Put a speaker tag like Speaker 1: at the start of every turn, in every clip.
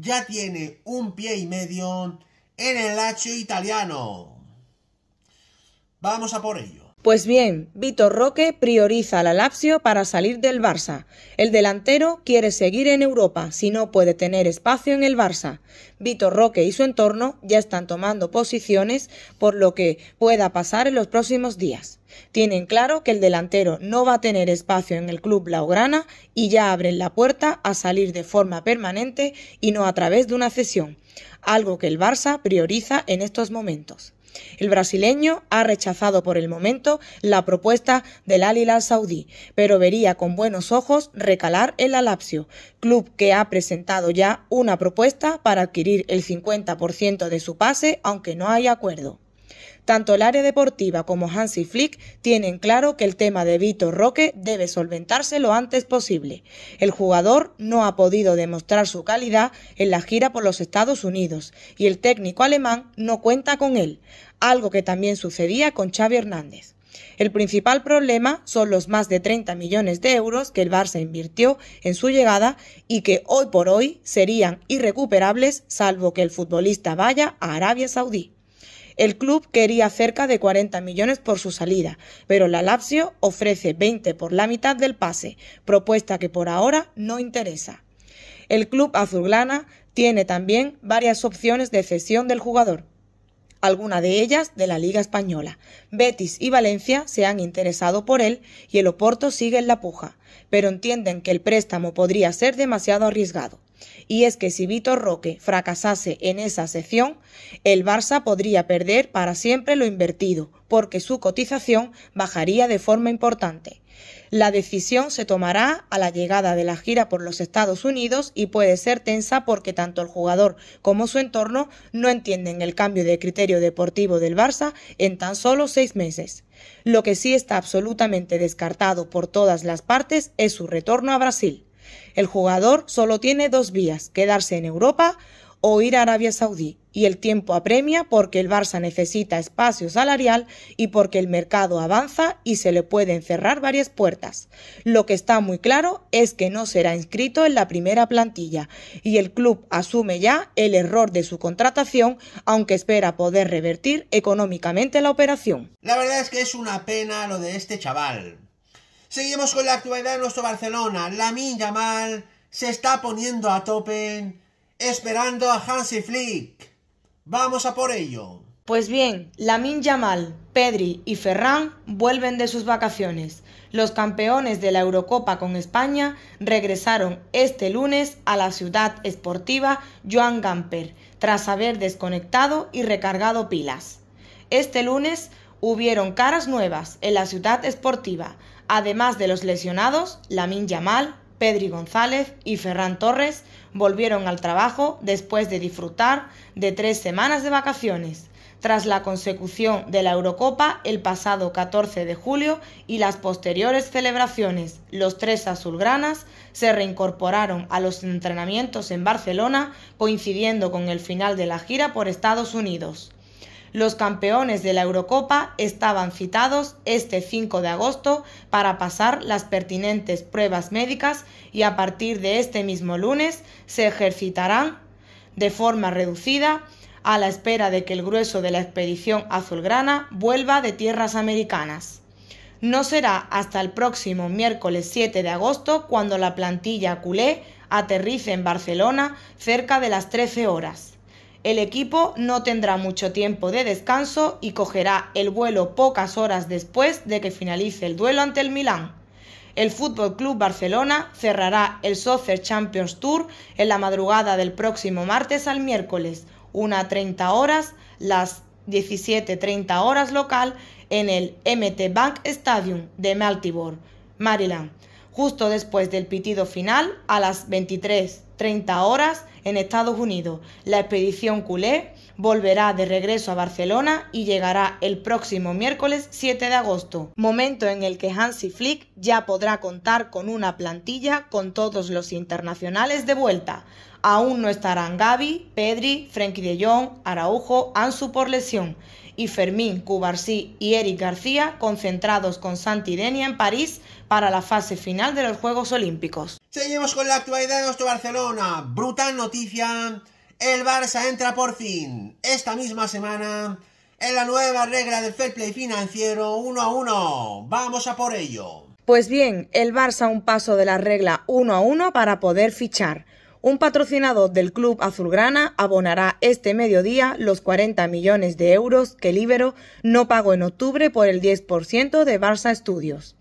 Speaker 1: ya tiene un pie y medio en el Lazio italiano.
Speaker 2: Vamos a por ello. Pues bien, Vitor Roque prioriza la Lazio para salir del Barça. El delantero quiere seguir en Europa si no puede tener espacio en el Barça. Vitor Roque y su entorno ya están tomando posiciones por lo que pueda pasar en los próximos días. Tienen claro que el delantero no va a tener espacio en el club Blaugrana y ya abren la puerta a salir de forma permanente y no a través de una cesión, algo que el Barça prioriza en estos momentos. El brasileño ha rechazado por el momento la propuesta del Al Saudí, pero vería con buenos ojos recalar el Alapsio, club que ha presentado ya una propuesta para adquirir el 50% de su pase, aunque no hay acuerdo. Tanto el área deportiva como Hansi Flick tienen claro que el tema de Vitor Roque debe solventarse lo antes posible. El jugador no ha podido demostrar su calidad en la gira por los Estados Unidos y el técnico alemán no cuenta con él, algo que también sucedía con Xavi Hernández. El principal problema son los más de 30 millones de euros que el Barça invirtió en su llegada y que hoy por hoy serían irrecuperables salvo que el futbolista vaya a Arabia Saudí. El club quería cerca de 40 millones por su salida, pero la Lazio ofrece 20 por la mitad del pase, propuesta que por ahora no interesa. El club azulana tiene también varias opciones de cesión del jugador, alguna de ellas de la Liga Española. Betis y Valencia se han interesado por él y el Oporto sigue en la puja, pero entienden que el préstamo podría ser demasiado arriesgado y es que si Vitor Roque fracasase en esa sección, el Barça podría perder para siempre lo invertido, porque su cotización bajaría de forma importante. La decisión se tomará a la llegada de la gira por los Estados Unidos y puede ser tensa porque tanto el jugador como su entorno no entienden el cambio de criterio deportivo del Barça en tan solo seis meses. Lo que sí está absolutamente descartado por todas las partes es su retorno a Brasil. El jugador solo tiene dos vías, quedarse en Europa o ir a Arabia Saudí, y el tiempo apremia porque el Barça necesita espacio salarial y porque el mercado avanza y se le pueden cerrar varias puertas. Lo que está muy claro es que no será inscrito en la primera plantilla y el club asume ya el error de su contratación, aunque espera poder revertir económicamente la operación.
Speaker 1: La verdad es que es una pena lo de este chaval. Seguimos con la actualidad de nuestro Barcelona. La Lamin Mal se está poniendo a tope esperando a Hansi Flick. Vamos a
Speaker 2: por ello. Pues bien, Lamin Yamal, Pedri y Ferran vuelven de sus vacaciones. Los campeones de la Eurocopa con España regresaron este lunes a la ciudad esportiva Joan Gamper tras haber desconectado y recargado pilas. Este lunes hubieron caras nuevas en la ciudad esportiva, Además de los lesionados, Lamin Yamal, Pedri González y Ferran Torres volvieron al trabajo después de disfrutar de tres semanas de vacaciones, tras la consecución de la Eurocopa el pasado 14 de julio y las posteriores celebraciones. Los tres azulgranas se reincorporaron a los entrenamientos en Barcelona coincidiendo con el final de la gira por Estados Unidos. Los campeones de la Eurocopa estaban citados este 5 de agosto para pasar las pertinentes pruebas médicas y a partir de este mismo lunes se ejercitarán de forma reducida a la espera de que el grueso de la expedición azulgrana vuelva de tierras americanas. No será hasta el próximo miércoles 7 de agosto cuando la plantilla culé aterrice en Barcelona cerca de las 13 horas. El equipo no tendrá mucho tiempo de descanso y cogerá el vuelo pocas horas después de que finalice el duelo ante el Milán. El Fútbol Club Barcelona cerrará el Soccer Champions Tour en la madrugada del próximo martes al miércoles, 30 horas, las 17.30 horas local, en el MT Bank Stadium de Maltibor, Maryland, justo después del pitido final a las 23 30 horas en Estados Unidos. La expedición culé volverá de regreso a Barcelona y llegará el próximo miércoles 7 de agosto, momento en el que Hansi Flick ya podrá contar con una plantilla con todos los internacionales de vuelta. Aún no estarán Gaby, Pedri, Frenkie de Jong, Araujo, Ansu por lesión y Fermín Cubarsí y Eric García, concentrados con Santidenia en París para la fase final de los Juegos Olímpicos.
Speaker 1: Seguimos con la actualidad de nuestro Barcelona. Brutal noticia. El Barça entra por fin esta misma semana en la nueva regla del fair play financiero 1 a 1. Vamos a por ello.
Speaker 2: Pues bien, el Barça un paso de la regla 1 a 1 para poder fichar. Un patrocinador del club azulgrana abonará este mediodía los 40 millones de euros que Libero no pagó en octubre por el 10% de Barça Estudios.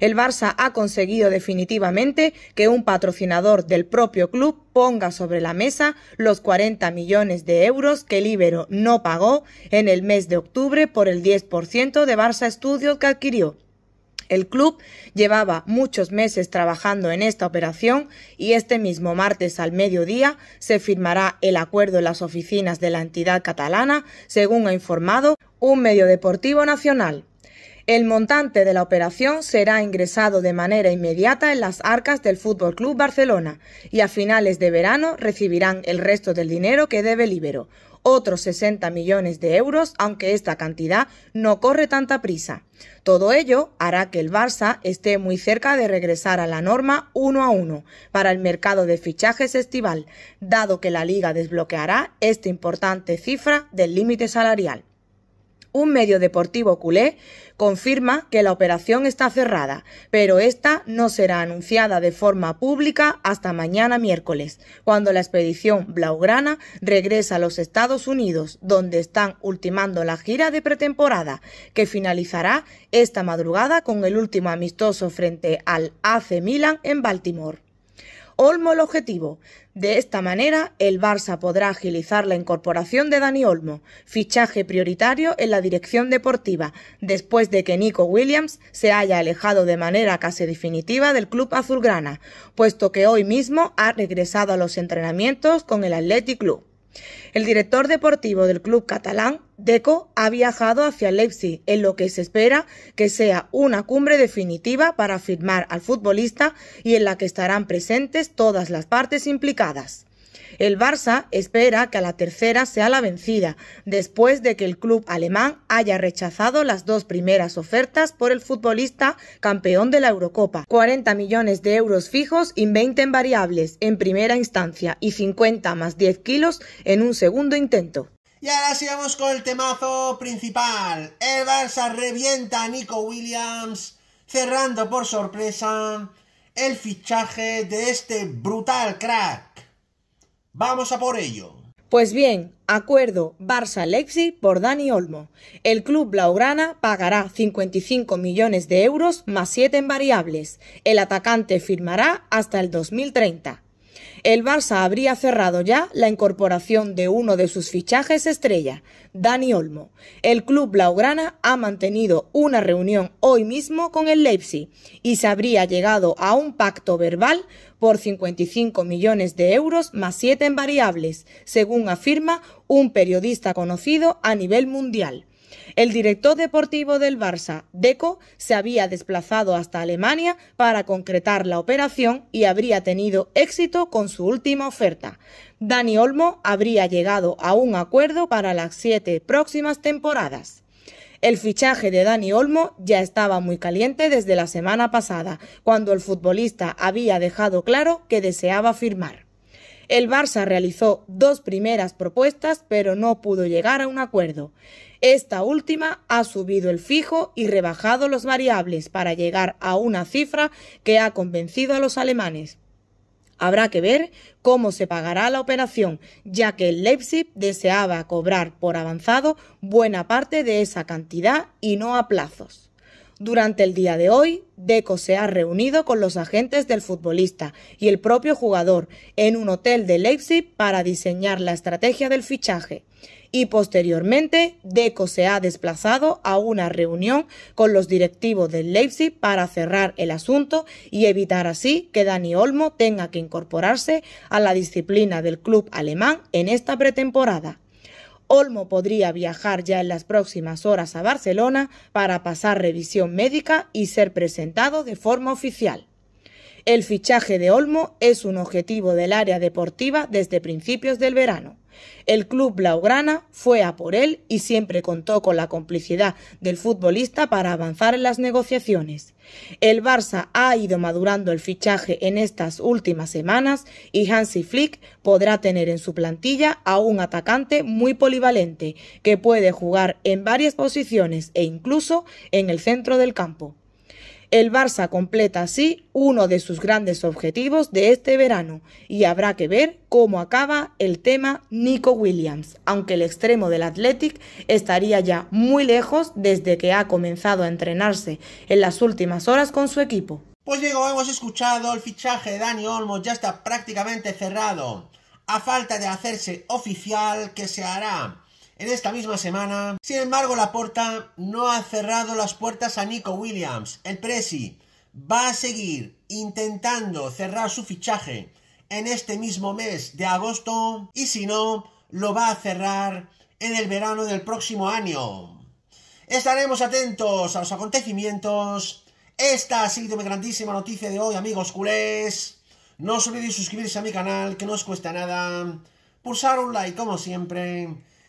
Speaker 2: El Barça ha conseguido definitivamente que un patrocinador del propio club ponga sobre la mesa los 40 millones de euros que Libero no pagó en el mes de octubre por el 10% de Barça Estudios que adquirió. El club llevaba muchos meses trabajando en esta operación y este mismo martes al mediodía se firmará el acuerdo en las oficinas de la entidad catalana, según ha informado un medio deportivo nacional. El montante de la operación será ingresado de manera inmediata en las arcas del Fútbol Club Barcelona y a finales de verano recibirán el resto del dinero que debe Libero, otros 60 millones de euros, aunque esta cantidad no corre tanta prisa. Todo ello hará que el Barça esté muy cerca de regresar a la norma 1 a uno para el mercado de fichajes estival, dado que la liga desbloqueará esta importante cifra del límite salarial un medio deportivo culé confirma que la operación está cerrada, pero esta no será anunciada de forma pública hasta mañana miércoles, cuando la expedición Blaugrana regresa a los Estados Unidos, donde están ultimando la gira de pretemporada, que finalizará esta madrugada con el último amistoso frente al AC Milan en Baltimore. Olmo el objetivo. De esta manera, el Barça podrá agilizar la incorporación de Dani Olmo, fichaje prioritario en la dirección deportiva, después de que Nico Williams se haya alejado de manera casi definitiva del club azulgrana, puesto que hoy mismo ha regresado a los entrenamientos con el Athletic Club. El director deportivo del club catalán Deco ha viajado hacia Leipzig en lo que se espera que sea una cumbre definitiva para firmar al futbolista y en la que estarán presentes todas las partes implicadas. El Barça espera que a la tercera sea la vencida, después de que el club alemán haya rechazado las dos primeras ofertas por el futbolista campeón de la Eurocopa. 40 millones de euros fijos y 20 en variables en primera instancia y 50 más 10 kilos en un segundo intento. Y
Speaker 1: ahora sigamos con el temazo principal. El Barça revienta a Nico Williams, cerrando por sorpresa el fichaje de este brutal
Speaker 2: crack. Vamos a por ello. Pues bien, acuerdo barça lexi por Dani Olmo. El club blaugrana pagará 55 millones de euros más 7 en variables. El atacante firmará hasta el 2030. El Barça habría cerrado ya la incorporación de uno de sus fichajes estrella, Dani Olmo. El club blaugrana ha mantenido una reunión hoy mismo con el Leipzig y se habría llegado a un pacto verbal por 55 millones de euros más siete en variables, según afirma un periodista conocido a nivel mundial. El director deportivo del Barça, Deco, se había desplazado hasta Alemania para concretar la operación y habría tenido éxito con su última oferta. Dani Olmo habría llegado a un acuerdo para las siete próximas temporadas. El fichaje de Dani Olmo ya estaba muy caliente desde la semana pasada, cuando el futbolista había dejado claro que deseaba firmar. El Barça realizó dos primeras propuestas, pero no pudo llegar a un acuerdo. Esta última ha subido el fijo y rebajado los variables para llegar a una cifra que ha convencido a los alemanes. Habrá que ver cómo se pagará la operación, ya que el Leipzig deseaba cobrar por avanzado buena parte de esa cantidad y no a plazos. Durante el día de hoy, Deco se ha reunido con los agentes del futbolista y el propio jugador en un hotel de Leipzig para diseñar la estrategia del fichaje. Y posteriormente, Deco se ha desplazado a una reunión con los directivos del Leipzig para cerrar el asunto y evitar así que Dani Olmo tenga que incorporarse a la disciplina del club alemán en esta pretemporada. Olmo podría viajar ya en las próximas horas a Barcelona para pasar revisión médica y ser presentado de forma oficial. El fichaje de Olmo es un objetivo del área deportiva desde principios del verano. El club blaugrana fue a por él y siempre contó con la complicidad del futbolista para avanzar en las negociaciones. El Barça ha ido madurando el fichaje en estas últimas semanas y Hansi Flick podrá tener en su plantilla a un atacante muy polivalente que puede jugar en varias posiciones e incluso en el centro del campo. El Barça completa así uno de sus grandes objetivos de este verano y habrá que ver cómo acaba el tema Nico Williams, aunque el extremo del Athletic estaría ya muy lejos desde que ha comenzado a entrenarse en las últimas horas con su equipo.
Speaker 1: Pues Diego, hemos escuchado, el fichaje de Dani Olmos ya está prácticamente cerrado, a falta de hacerse oficial que se hará en esta misma semana. Sin embargo, la puerta no ha cerrado las puertas a Nico Williams. El Presi va a seguir intentando cerrar su fichaje en este mismo mes de agosto y si no, lo va a cerrar en el verano del próximo año. Estaremos atentos a los acontecimientos. Esta ha sido mi grandísima noticia de hoy, amigos culés. No os olvidéis suscribirse a mi canal, que no os cuesta nada. Pulsar un like, como siempre